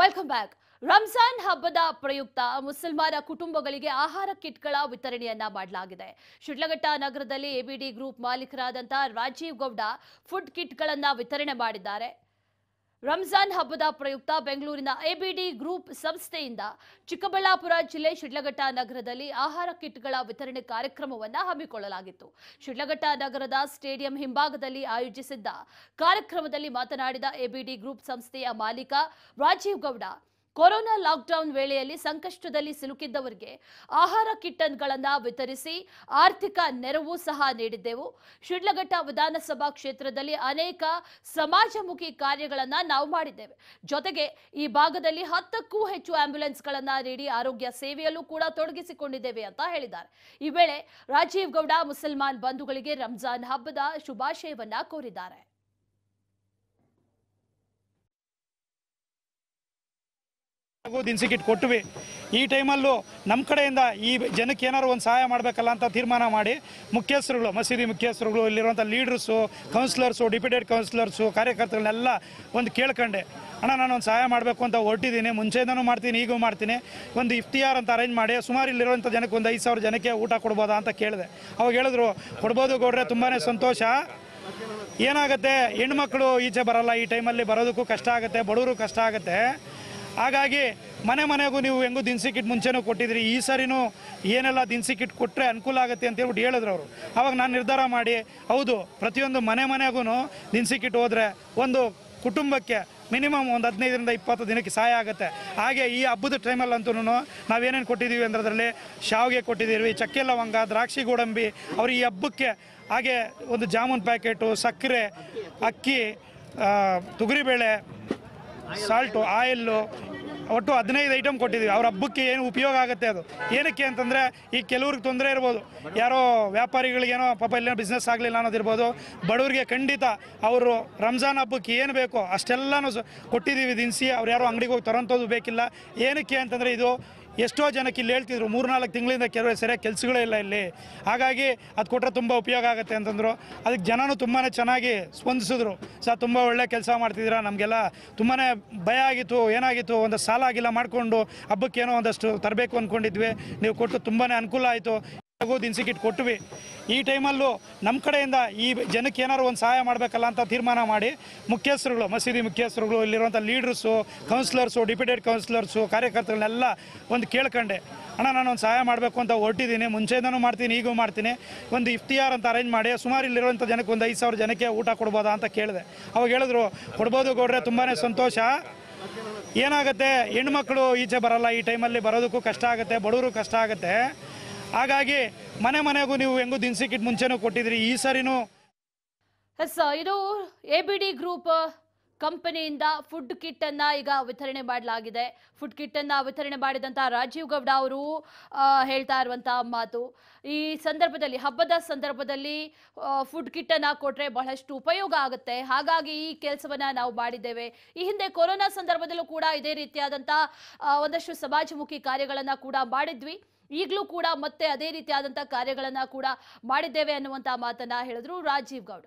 welcome back Ramzan ಹಬ್ಬದ ಪ್ರಯುಕ್ತ ಮುಸಲ್ಮಾನ ಕುಟುಂಬಗಳಿಗೆ ಆಹಾರ ಕಿಟ್ಗಳ ವಿತರಣೆಯನ್ನ ಮಾಡಲಾಗಿದೆ ಶಿಡ್ಲಘಟ್ಟ ನಗರದಲ್ಲಿ ಎಬಿಡಿ ಗ್ರೂಪ್ ಮಾಲೀಕರಾದಂತಹ ರಾಜೀವ್ ಗೌಡ ಫುಡ್ ಕಿಟ್ಗಳನ್ನ ವಿತರಣೆ ಮಾಡಿದ್ದಾರೆ ರಂಜಾನ್ ಹಬ್ಬದ ಪ್ರಯುಕ್ತ ಬೆಂಗಳೂರಿನ ಎಬಿಡಿ ಗ್ರೂಪ್ ಸಂಸ್ಥೆಯಿಂದ ಚಿಕ್ಕಬಳ್ಳಾಪುರ ಜಿಲ್ಲೆ ಶಿಡ್ಲಘಟ್ಟ ನಗರದಲ್ಲಿ ಆಹಾರ ಕಿಟ್ಗಳ ವಿತರಣೆ ಕಾರ್ಯಕ್ರಮವನ್ನು ಹಮ್ಮಿಕೊಳ್ಳಲಾಗಿತ್ತು ಶಿಡ್ಲಘಟ್ಟ ನಗರದ ಸ್ಟೇಡಿಯಂ ಹಿಂಭಾಗದಲ್ಲಿ ಆಯೋಜಿಸಿದ್ದ ಕಾರ್ಯಕ್ರಮದಲ್ಲಿ ಮಾತನಾಡಿದ ಎಬಿಡಿ ಗ್ರೂಪ್ ಸಂಸ್ಥೆಯ ಮಾಲೀಕ ರಾಜೀವ್ ಗೌಡ ಕೊರೋನಾ ಲಾಕ್ಡೌನ್ ವೇಳೆಯಲ್ಲಿ ಸಂಕಷ್ಟದಲ್ಲಿ ಸಿಲುಕಿದ್ದವರಿಗೆ ಆಹಾರ ಕಿಟ್ಟನ್ಗಳನ್ನು ವಿತರಿಸಿ ಆರ್ಥಿಕ ನೆರವು ಸಹ ನೀಡಿದ್ದೆವು ಶಿಡ್ಲಘಟ್ಟ ವಿಧಾನಸಭಾ ಕ್ಷೇತ್ರದಲ್ಲಿ ಅನೇಕ ಸಮಾಜಮುಖಿ ಕಾರ್ಯಗಳನ್ನು ನಾವು ಮಾಡಿದ್ದೇವೆ ಜೊತೆಗೆ ಈ ಭಾಗದಲ್ಲಿ ಹತ್ತಕ್ಕೂ ಹೆಚ್ಚು ಆಂಬ್ಯುಲೆನ್ಸ್ಗಳನ್ನು ನೀಡಿ ಆರೋಗ್ಯ ಸೇವೆಯಲ್ಲೂ ಕೂಡ ತೊಡಗಿಸಿಕೊಂಡಿದ್ದೇವೆ ಅಂತ ಹೇಳಿದ್ದಾರೆ ಈ ವೇಳೆ ರಾಜೀವ್ ಗೌಡ ಮುಸಲ್ಮಾನ್ ಬಂಧುಗಳಿಗೆ ರಂಜಾನ್ ಹಬ್ಬದ ಶುಭಾಶಯವನ್ನ ಕೋರಿದ್ದಾರೆ ಹಾಗೂ ದಿನಸಿಕಿಟ್ ಕೊಟ್ಟುವಿ ಈ ಟೈಮಲ್ಲೂ ನಮ್ಮ ಕಡೆಯಿಂದ ಈ ಜನಕ್ಕೆ ಏನಾದ್ರು ಒಂದು ಸಹಾಯ ಮಾಡಬೇಕಲ್ಲ ಅಂತ ತೀರ್ಮಾನ ಮಾಡಿ ಮುಖ್ಯಸ್ಥರುಗಳು ಮಸೀದಿ ಮುಖ್ಯಸ್ಥರುಗಳು ಇಲ್ಲಿರುವಂಥ ಲೀಡರ್ಸು ಕೌನ್ಸಿಲರ್ಸು ಡಿಪ್ಯೂಟೆಡ್ ಕೌನ್ಸಿಲರ್ಸು ಕಾರ್ಯಕರ್ತರನ್ನೆಲ್ಲ ಒಂದು ಕೇಳ್ಕೊಂಡೆ ಅಣ್ಣ ನಾನು ಒಂದು ಸಹಾಯ ಮಾಡಬೇಕು ಅಂತ ಹೊರಟಿದ್ದೀನಿ ಮುಂಚೆಯಿಂದನೂ ಮಾಡ್ತೀನಿ ಈಗೂ ಮಾಡ್ತೀನಿ ಒಂದು ಇಫ್ತಿಯಾರ್ ಅಂತ ಅರೇಂಜ್ ಮಾಡಿ ಸುಮಾರು ಇಲ್ಲಿರುವಂಥ ಜನಕ್ಕೆ ಒಂದು ಐದು ಸಾವಿರ ಜನಕ್ಕೆ ಊಟ ಕೊಡ್ಬೋದಾ ಅಂತ ಕೇಳಿದೆ ಅವಾಗ ಹೇಳಿದ್ರು ಕೊಡ್ಬೋದು ಗೌಡ್ರೆ ತುಂಬಾ ಸಂತೋಷ ಏನಾಗುತ್ತೆ ಹೆಣ್ಮಕ್ಳು ಈಚೆ ಬರಲ್ಲ ಈ ಟೈಮಲ್ಲಿ ಬರೋದಕ್ಕೂ ಕಷ್ಟ ಆಗುತ್ತೆ ಬಡವರು ಕಷ್ಟ ಆಗುತ್ತೆ ಹಾಗಾಗಿ ಮನೆ ಮನೆಗೂ ನೀವು ಹೆಂಗೂ ದಿನಸಿ ಕಿಟ್ ಮುಂಚೆನೂ ಕೊಟ್ಟಿದ್ರಿ ಈ ಸರಿನೂ ಏನೆಲ್ಲ ದಿನಸಿ ಕಿಟ್ ಕೊಟ್ಟರೆ ಅನುಕೂಲ ಆಗುತ್ತೆ ಅಂತ ಹೇಳ್ಬಿಟ್ಟು ಹೇಳಿದ್ರು ಅವರು ಅವಾಗ ನಾನು ನಿರ್ಧಾರ ಮಾಡಿ ಹೌದು ಪ್ರತಿಯೊಂದು ಮನೆ ಮನೆಗೂ ದಿನಸಿ ಕಿಟ್ ಹೋದರೆ ಒಂದು ಕುಟುಂಬಕ್ಕೆ ಮಿನಿಮಮ್ ಒಂದು ಹದಿನೈದರಿಂದ ಇಪ್ಪತ್ತು ದಿನಕ್ಕೆ ಸಹಾಯ ಆಗುತ್ತೆ ಹಾಗೆ ಈ ಹಬ್ಬದ ಟೈಮಲ್ಲಿ ಅಂತೂ ನಾವೇನೇನು ಕೊಟ್ಟಿದ್ದೀವಿ ಅಂದರೆ ಅದರಲ್ಲಿ ಶಾವಿಗೆ ಕೊಟ್ಟಿದ್ದೀವಿ ಚಕ್ಕೆ ಲವಂಗ ದ್ರಾಕ್ಷಿ ಗೋಡಂಬಿ ಅವರು ಈ ಹಬ್ಬಕ್ಕೆ ಹಾಗೆ ಒಂದು ಜಾಮೂನ್ ಪ್ಯಾಕೆಟು ಸಕ್ಕರೆ ಅಕ್ಕಿ ತೊಗರಿಬೇಳೆ ಸಾಲ್ಟು ಆಯಿಲ್ಲು ಒಟ್ಟು ಹದಿನೈದು ಐಟಮ್ ಕೊಟ್ಟಿದ್ದೀವಿ ಅವ್ರ ಹಬ್ಬಕ್ಕೆ ಏನು ಉಪಯೋಗ ಆಗುತ್ತೆ ಅದು ಏನಕ್ಕೆ ಅಂತಂದರೆ ಈ ಕೆಲವ್ರಿಗೆ ತೊಂದರೆ ಇರ್ಬೋದು ಯಾರೋ ವ್ಯಾಪಾರಿಗಳಿಗೇನೋ ಪಾಪ ಇಲ್ಲೇನೋ ಬಿಸ್ನೆಸ್ ಆಗಲಿಲ್ಲ ಅನ್ನೋದಿರ್ಬೋದು ಬಡವರಿಗೆ ಖಂಡಿತ ಅವರು ರಂಜಾನ್ ಹಬ್ಬಕ್ಕೆ ಏನು ಬೇಕೋ ಅಷ್ಟೆಲ್ಲನೂ ಕೊಟ್ಟಿದ್ದೀವಿ ದಿನಸಿ ಅವ್ರು ಯಾರೋ ಅಂಗಡಿಗೆ ಹೋಗಿ ತರೋಂಥದ್ದು ಬೇಕಿಲ್ಲ ಏನಕ್ಕೆ ಅಂತಂದರೆ ಇದು ಎಷ್ಟೋ ಜನಕ್ಕೆ ಇಲ್ಲಿ ಹೇಳ್ತಿದ್ರು ಮೂರು ನಾಲ್ಕು ತಿಂಗಳಿಂದ ಕೆಲವೇ ಸರಿಯಾಗಿ ಕೆಲಸಗಳೇ ಇಲ್ಲ ಇಲ್ಲಿ ಹಾಗಾಗಿ ಅದು ಕೊಟ್ಟರೆ ತುಂಬ ಉಪಯೋಗ ಆಗುತ್ತೆ ಅಂತಂದರು ಅದಕ್ಕೆ ಜನನೂ ತುಂಬಾ ಚೆನ್ನಾಗಿ ಸ್ಪಂದಿಸಿದ್ರು ಸರ್ ತುಂಬ ಒಳ್ಳೆ ಕೆಲಸ ಮಾಡ್ತಿದ್ದೀರಾ ನಮಗೆಲ್ಲ ತುಂಬಾ ಭಯ ಆಗಿತ್ತು ಏನಾಗಿತ್ತು ಒಂದು ಸಾಲ ಆಗಿಲ್ಲ ಮಾಡಿಕೊಂಡು ಹಬ್ಬಕ್ಕೇನೋ ಒಂದಷ್ಟು ತರಬೇಕು ಅಂದ್ಕೊಂಡಿದ್ವಿ ನೀವು ಕೊಟ್ಟು ತುಂಬಾ ಅನುಕೂಲ ಆಯಿತು ಹಾಗೂ ಕಿಟ್ ಕೊಟ್ವಿ ಈ ಟೈಮಲ್ಲೂ ನಮ್ಮ ಕಡೆಯಿಂದ ಈ ಜನಕ್ಕೆ ಏನಾದ್ರು ಒಂದು ಸಹಾಯ ಮಾಡಬೇಕಲ್ಲ ಅಂತ ತೀರ್ಮಾನ ಮಾಡಿ ಮುಖ್ಯಸ್ಥರುಗಳು ಮಸೀದಿ ಮುಖ್ಯಸ್ಥರುಗಳು ಇಲ್ಲಿರುವಂಥ ಲೀಡರ್ಸು ಕೌನ್ಸಿಲರ್ಸು ಡಿಪ್ಯೂಟೆಡ್ ಕೌನ್ಸಿಲರ್ಸು ಕಾರ್ಯಕರ್ತಗಳನ್ನೆಲ್ಲ ಒಂದು ಕೇಳ್ಕೊಂಡೆ ಅಣ್ಣ ನಾನು ಒಂದು ಸಹಾಯ ಮಾಡಬೇಕು ಅಂತ ಹೊರಟಿದ್ದೀನಿ ಮುಂಚೆಯಿಂದನೂ ಮಾಡ್ತೀನಿ ಈಗೂ ಮಾಡ್ತೀನಿ ಒಂದು ಇಫ್ತಿಯಾರ್ ಅಂತ ಅರೇಂಜ್ ಮಾಡಿ ಸುಮಾರು ಇಲ್ಲಿರುವಂಥ ಜನಕ್ಕೆ ಒಂದು ಐದು ಸಾವಿರ ಜನಕ್ಕೆ ಊಟ ಕೊಡ್ಬೋದಾ ಅಂತ ಕೇಳಿದೆ ಅವಾಗ ಹೇಳಿದ್ರು ಕೊಡ್ಬೋದು ಗೌಡ್ರೆ ತುಂಬಾ ಸಂತೋಷ ಏನಾಗುತ್ತೆ ಹೆಣ್ಮಕ್ಳು ಈಚೆ ಬರಲ್ಲ ಈ ಟೈಮಲ್ಲಿ ಬರೋದಕ್ಕೂ ಕಷ್ಟ ಆಗುತ್ತೆ ಬಡವರು ಕಷ್ಟ ಆಗುತ್ತೆ ಹಾಗಾಗಿ ಮನೆ ಮನೆಗೂ ನೀವು ಹೆಂಗೂ ಕಿಟ್ ಮುಂಚೆನೂ ಕೊಟ್ಟಿದ್ರಿ ಈ ಸರಿನೂ ಎಸ್ ಇದು ಎ ಬಿ ಡಿ ಗ್ರೂಪ್ ಕಂಪನಿಯಿಂದ ಫುಡ್ ಕಿಟ್ ಅನ್ನ ಈಗ ವಿತರಣೆ ಮಾಡಲಾಗಿದೆ ಫುಡ್ ಕಿಟ್ ಅನ್ನ ವಿತರಣೆ ಮಾಡಿದಂತ ರಾಜೀವ್ ಗೌಡ ಅವರು ಹೇಳ್ತಾ ಇರುವಂತಹ ಮಾತು ಈ ಸಂದರ್ಭದಲ್ಲಿ ಹಬ್ಬದ ಸಂದರ್ಭದಲ್ಲಿ ಫುಡ್ ಕಿಟ್ ಅನ್ನ ಕೊಟ್ರೆ ಬಹಳಷ್ಟು ಉಪಯೋಗ ಆಗುತ್ತೆ ಹಾಗಾಗಿ ಈ ಕೆಲಸವನ್ನ ನಾವು ಮಾಡಿದ್ದೇವೆ ಈ ಹಿಂದೆ ಕೊರೋನಾ ಸಂದರ್ಭದಲ್ಲೂ ಕೂಡ ಇದೇ ರೀತಿಯಾದಂತಹ ಒಂದಷ್ಟು ಸಮಾಜಮುಖಿ ಕಾರ್ಯಗಳನ್ನ ಕೂಡ ಮಾಡಿದ್ವಿ ಈಗಲೂ ಕೂಡ ಮತ್ತೆ ಅದೇ ರೀತಿಯಾದಂತಹ ಕಾರ್ಯಗಳನ್ನ ಕೂಡ ಮಾಡಿದ್ದೇವೆ ಅನ್ನುವಂತಹ ಮಾತನ್ನ ಹೇಳಿದ್ರು ರಾಜೀವ್ ಗೌಡ